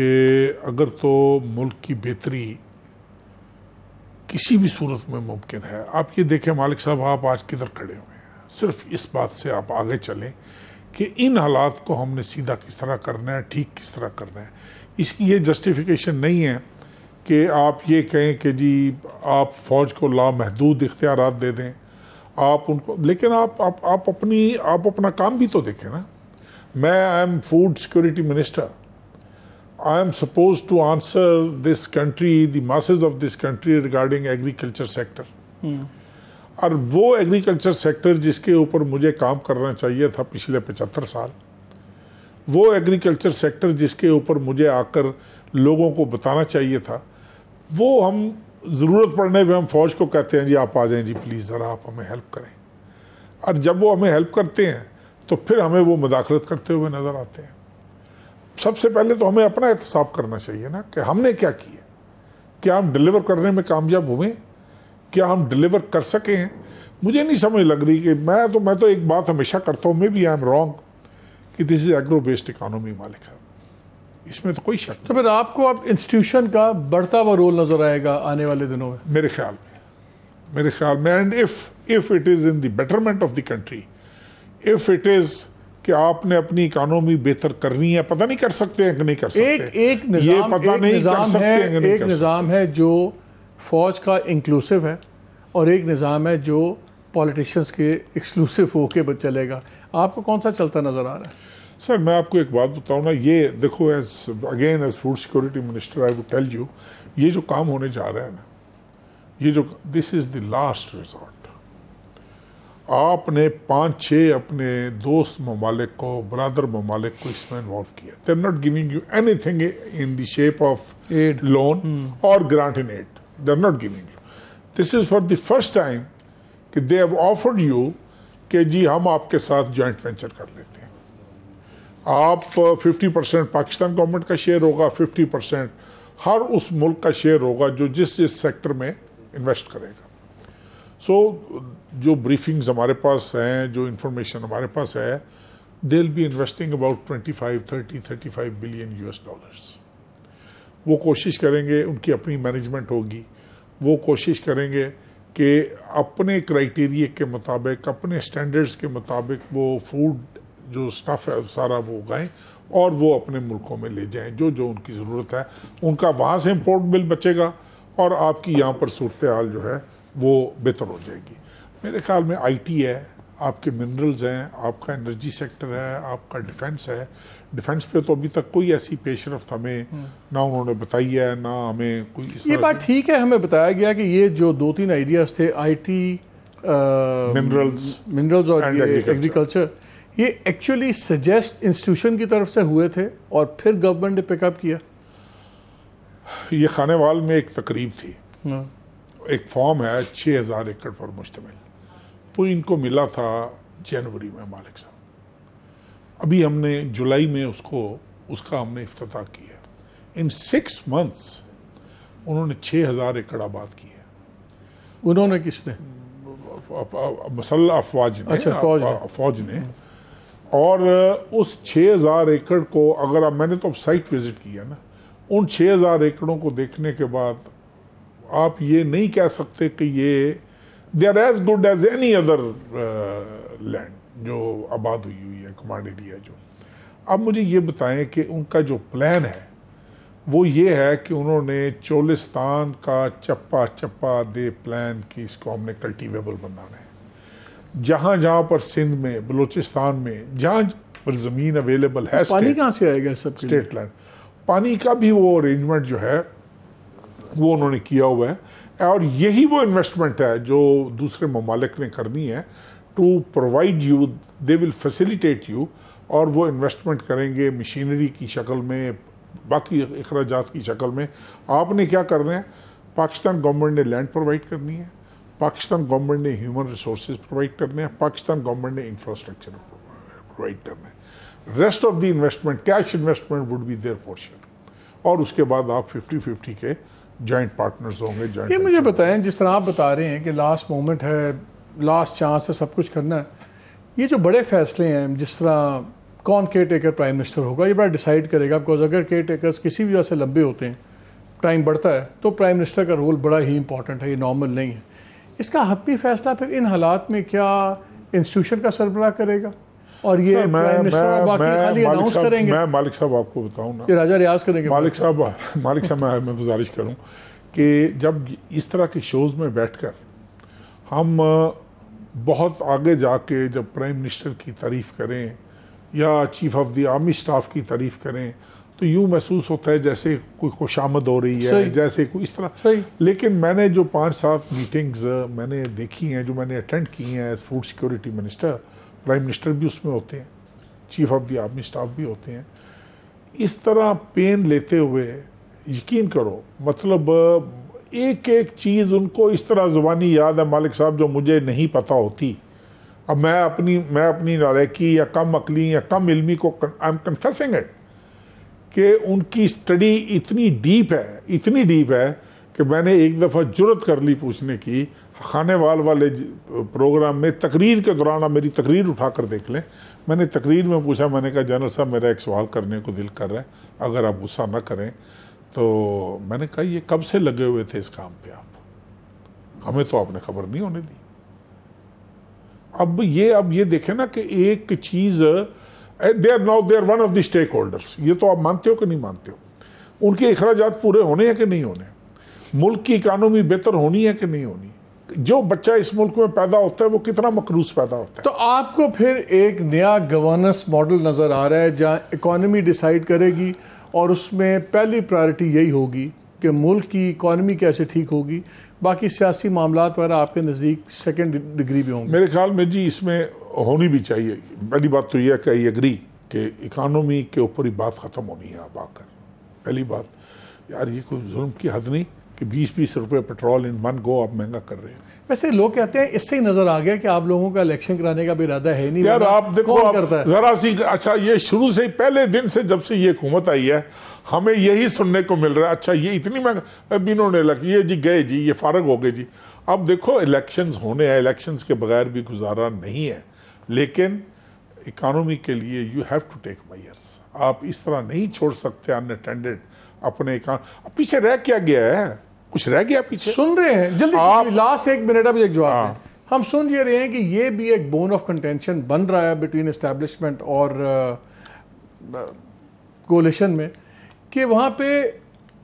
अगर तो मुल्क की बेहतरी किसी भी सूरत में मुमकिन है आप ये देखें मालिक साहब आप आज किधर खड़े हुए हैं सिर्फ इस बात से आप आगे चलें कि इन हालात को हमने सीधा किस तरह करना है ठीक किस तरह करना है इसकी ये जस्टिफिकेशन नहीं है कि आप ये कहें कि जी आप फ़ौज को लामहदूद इख्तियार दे दें आप उनको लेकिन आप आप आप अपनी आप अपना काम भी तो देखें ना मैं I am food security minister I am supposed to answer this country, the masses of this country regarding agriculture sector. Hmm. और वो एग्रीकल्चर सेक्टर जिसके ऊपर मुझे काम करना चाहिए था पिछले पचहत्तर साल वो एग्रीकल्चर सेक्टर जिसके ऊपर मुझे आकर लोगों को बताना चाहिए था वो हम ज़रूरत पड़ने पे हम फौज को कहते हैं जी आप आ जाएं जी प्लीज़ ज़रा आप हमें हेल्प करें और जब वो हमें हेल्प करते हैं तो फिर हमें वो मुदाखलत करते हुए नज़र आते हैं सबसे पहले तो हमें अपना एहतसाब करना चाहिए ना कि हमने क्या किया क्या हम डिलीवर करने में कामयाब हुए क्या हम डिलीवर कर सके हैं मुझे नहीं समझ लग रही कि मैं तो मैं तो एक बात हमेशा करता हूँ maybe I am wrong कि this is agro based economy मालिक है इसमें तो कोई शक तो फिर आपको अब इंस्टीट्यूशन का बढ़ता हुआ रोल नज़र आएगा आने वाले दिनों में मेरे ख्याल में मेरे ख्याल में and if if it is in the betterment of the country if it is कि आपने अपनी इकोनॉमी बेहतर करनी है पता नहीं कर सकते हैं कि नहीं कर सकते एक एक निजाम, ये पता एक नहीं निजाम कर सकते है, नहीं एक कर निज़ाम है जो फौज का इंक्लूसिव है और एक निज़ाम है जो पॉलिटिशियंस के एक्सक्लूसिव होके चलेगा आपको कौन सा चलता नज़र आ रहा है सर मैं आपको एक बात बताऊँ ना ये देखो as again as food security minister I would tell you ये जो काम होने जा रहा है ना ये जो this is the last resort आपने पाँच छः अपने दोस्त ममालिक को ब्रदर ममालिक को इसमें इन्वॉल्व किया they are not giving you anything in the shape of aid loan और grant in aid they are not giving you this is for the first time कि दे हैव ऑफर्ड यू कि जी हम आपके साथ joint venture कर लेते हैं आप 50 परसेंट पाकिस्तान गवर्नमेंट का शेयर होगा 50 परसेंट हर उस मुल्क का शेयर होगा जो जिस जिस सेक्टर में इन्वेस्ट करेगा सो so, जो ब्रीफिंग्स हमारे पास हैं जो इन्फॉर्मेशन हमारे पास है they will be investing about 25, 30, 35 billion US dollars वो कोशिश करेंगे उनकी अपनी मैनेजमेंट होगी वो कोशिश करेंगे कि अपने क्राइटेरिया के मुताबिक अपने स्टैंडर्ड्स के मुताबिक वो फूड जो स्टफ़ है सारा वो उगाएं और वो अपने मुल्कों में ले जाएं जो जो उनकी ज़रूरत है उनका वहाँ से इम्पोर्ट बिल बचेगा और आपकी यहाँ पर सूरत हाल जो है वो बेहतर हो जाएगी मेरे ख्याल में आईटी है आपके मिनरल्स हैं आपका एनर्जी सेक्टर है आपका डिफेंस है डिफेंस पे तो अभी तक कोई ऐसी पेशरफ हमें हम्म। ना उन्होंने बताई है ना हमें कोई इस ये बात ठीक है हमें बताया गया कि ये जो दो तीन आइडियाज थे आईटी मिनरल्स मिनरल्स और एग्रीकल्चर ये एक्चुअली सजेस्ट इंस्टीट्यूशन की तरफ से हुए थे और फिर गवर्नमेंट ने पिकअप किया ये खानेवाल में एक तकरीब थी हाँ। एक फॉर्म है छः हज़ार एकड़ पर मुश्तमिल वो तो इनको मिला था जनवरी में मालिक साहब अभी हमने जुलाई में उसको उसका हमने अफ्ताह किया इन सिक्स मंथ्स उन्होंने छः हज़ार एकड़ आबाद की है उन्होंने किसने मसल्ला अफवाज ने अच्छा फौज ने, फौज ने और उस छः हज़ार एकड़ को अगर आप मैंने तो अब साइट विज़िट किया ना उन छः हज़ार एकड़ों को देखने के बाद आप ये नहीं कह सकते कि ये they are as good as any other land जो आबाद हुई हुई है कमांड एरिया जो अब मुझे ये बताएं कि उनका जो प्लान है वो ये है कि उन्होंने चोलिस्तान का चप्पा चप्पा दे प्लान की इसको हमने कल्टीवेबल बनाना है जहाँ जहाँ पर सिंध में बलूचिस्तान में जहाँ पर ज़मीन अवेलेबल है पानी कहाँ से आएगा सब स्टेट लैंड पानी का भी वो अरेंजमेंट जो है वो उन्होंने किया हुआ है और यही वो इन्वेस्टमेंट है जो दूसरे ममालिक ने करनी है to provide you they will facilitate you और वो इन्वेस्टमेंट करेंगे मशीनरी की शक्ल में बाकी अखराज की शक्ल में आपने क्या करना है पाकिस्तान गवर्नमेंट ने लैंड प्रोवाइड करनी है पाकिस्तान गवर्नमेंट ने ह्यूमन रिसोर्स प्रोवाइड करने हैं पाकिस्तान गवर्नमेंट ने इंफ्रास्ट्रक्चर प्रोवाइड करना है rest of the investment cash investment would be their portion और उसके बाद आप 50-50 के जॉइंट पार्टनर्स होंगे ये मुझे बताएं जिस तरह आप बता रहे हैं कि लास्ट मोमेंट है लास्ट चांस है सब कुछ करना है ये जो बड़े फैसले हैं जिस तरह कौन केयर टेकर प्राइम मिनिस्टर होगा ये बड़ा डिसाइड करेगा बिकॉज अगर केयर टेकर्स किसी भी वजह से लंबे होते हैं टाइम बढ़ता है तो प्राइम मिनिस्टर का रोल बड़ा ही इंपॉर्टेंट है ये नॉर्मल नहीं है इसका हतमी फैसला फिर इन हालात में क्या इंस्टीट्यूशन का सरबराह करेगा और ये मैं, मालिक साहब आपको बताऊँ ना राजा रियाज करेंगे मालिक साहब मालिक साहब मैं गुजारिश करूँ कि जब इस तरह के शोज़ में बैठकर हम बहुत आगे जाके जब प्राइम मिनिस्टर की तारीफ़ करें या chief of the army staff की तारीफ़ करें तो यूं महसूस होता है जैसे कोई खुशामद हो रही है जैसे कोई इस तरह लेकिन मैंने जो पांच सात मीटिंग्स मैंने देखी हैं जो मैंने अटेंड की हैं as food security minister prime minister भी उसमें होते हैं chief of the army staff भी होते हैं इस तरह पेन लेते हुए यकीन करो मतलब एक एक चीज़ उनको इस तरह ज़ुबानी याद है मालिक साहब जो मुझे नहीं पता होती अब मैं अपनी मैं अपनी नालैकी या कम अकली या कम इलमी को आई एम कन्फेसिंग इट कि उनकी स्टडी इतनी डीप है इतनी डीप है कि मैंने एक दफ़ा जरूरत कर ली पूछने की खाने वाल वाले प्रोग्राम में तकरीर के दौरान आप मेरी तकरीर उठा कर देख लें मैंने तकरीर में पूछा मैंने कहा जनरल साहब मेरा एक सवाल करने को दिल कर रहा है अगर आप गुस्सा ना करें तो मैंने कहा ये कब से लगे हुए थे इस काम पे आप हमें तो आपने खबर नहीं होने दी अब ये अब ये देखें ना कि एक चीज़ there now there one of the stakeholders ये तो आप मानते हो कि नहीं मानते हो उनके अखराज पूरे होने हैं कि नहीं होने मुल्क की इकानमी बेहतर होनी है कि नहीं होनी जो बच्चा इस मुल्क में पैदा होता है वो कितना मकरूस पैदा होता है तो आपको फिर एक नया गवर्नेंस मॉडल नज़र आ रहा है जहाँ इकोनॉमी डिसाइड करेगी और उसमें पहली प्रायोरिटी यही होगी कि मुल्क की इकॉनमी कैसे ठीक होगी बाकी सियासी मामला वगैरह आपके नज़दीक सेकेंड डिग्री भी होंगे मेरे ख्याल में जी इसमें होनी भी चाहिए पहली बात तो यह कि आई एग्री कि इकानमी के ऊपर ही बात ख़त्म होनी है आप आकर पहली बात यार ये कोई जुल्म की हद नहीं कि बीस बीस रुपए पेट्रोल इन वन गो आप महंगा कर रहे हैं वैसे लोग कहते हैं इससे ही नजर आ गया कि आप लोगों का इलेक्शन कराने का भी इरादा है नहीं यार आप देखो आप करता है जरा सी अच्छा ये शुरू से ही पहले दिन से जब से ये हुकूमत आई है हमें यही सुनने को मिल रहा है अच्छा ये इतनी महंगा इन्होंने ये जी गए जी ये फारग हो गए जी अब देखो इलेक्शन होने हैं इलेक्शन के बगैर भी गुजारा नहीं है लेकिन इकानमी के लिए you have to take measures आप इस तरह नहीं छोड़ सकते अनअटेंडेड अपने पीछे रह क्या गया है कुछ रह गया पीछे सुन रहे हैं जल्दी आप... लास्ट एक मिनट अभी एक जवाब हाँ। हम सुन ये रहे हैं कि ये भी एक बोन ऑफ कंटेंशन बन रहा है बिटवीन एस्टेब्लिशमेंट और कोलेशन uh, uh, में कि वहाँ पे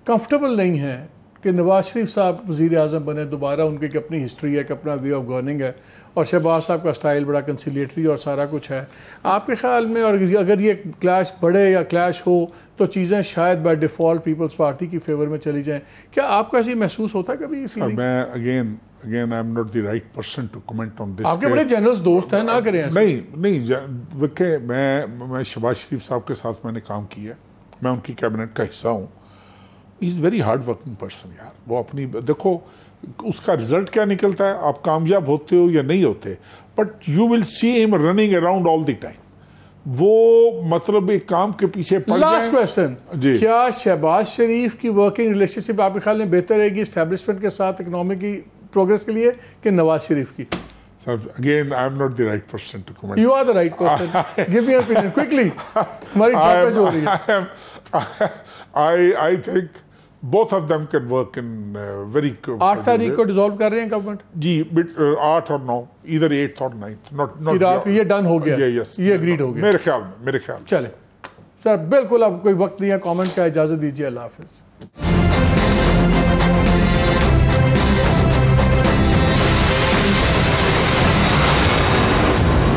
कंफर्टेबल नहीं है कि नवाज शरीफ साहब वज़ी अजम बने दोबारा उनकी एक अपनी हिस्ट्री है एक अपना वे ऑफ गवर्निंग है और शहबाज साहब का स्टाइल बड़ा कंसिलेटरी और सारा कुछ है आपके ख्याल में और अगर ये क्लैश बढ़े या क्लैश हो तो चीज़ें शायद बाई डिफ़ॉल्ट पीपल्स पार्टी की फेवर में चली जाएँ क्या आपको ऐसे महसूस होता है कभी इसी मैं again again I am not the right person to comment on this आपके बड़े जनरल दोस्त हैं ना uh, करें नहीं नहीं देखिए मैं मैं शहबाज शरीफ साहब के साथ मैंने काम किया मैं उनकी कैबिनेट का हिस्सा हूँ is very hard working person यार वो अपनी देखो उसका रिजल्ट क्या निकलता है आप कामयाब होते हो या नहीं होते but you will see him running around all the time वो मतलब एक काम के पीछे लास्ट क्वेश्चन क्या शहबाज शरीफ की वर्किंग रिलेशनशिप आपके ख्याल में बेहतर रहेगी स्टैब्लिशमेंट के साथ इकोनॉमिक प्रोग्रेस के लिए कि नवाज शरीफ की Sir, again, I'm not the right person to comment. You are the right person. I, Give me your opinion quickly. I am, both of them can work in very आठ तारीख को dissolve कर रहे हैं गवर्नमेंट जी uh, आठ और नौ इधर eight और नाइन्थ नॉट नॉट ये डन हो गया ये यस ये अग्रीड हो गया मेरे ख्याल में मेरे ख्याल चले सर बिल्कुल अब कोई वक्त नहीं है कमेंट का इजाजत दीजिए अल्लाह हाफिज़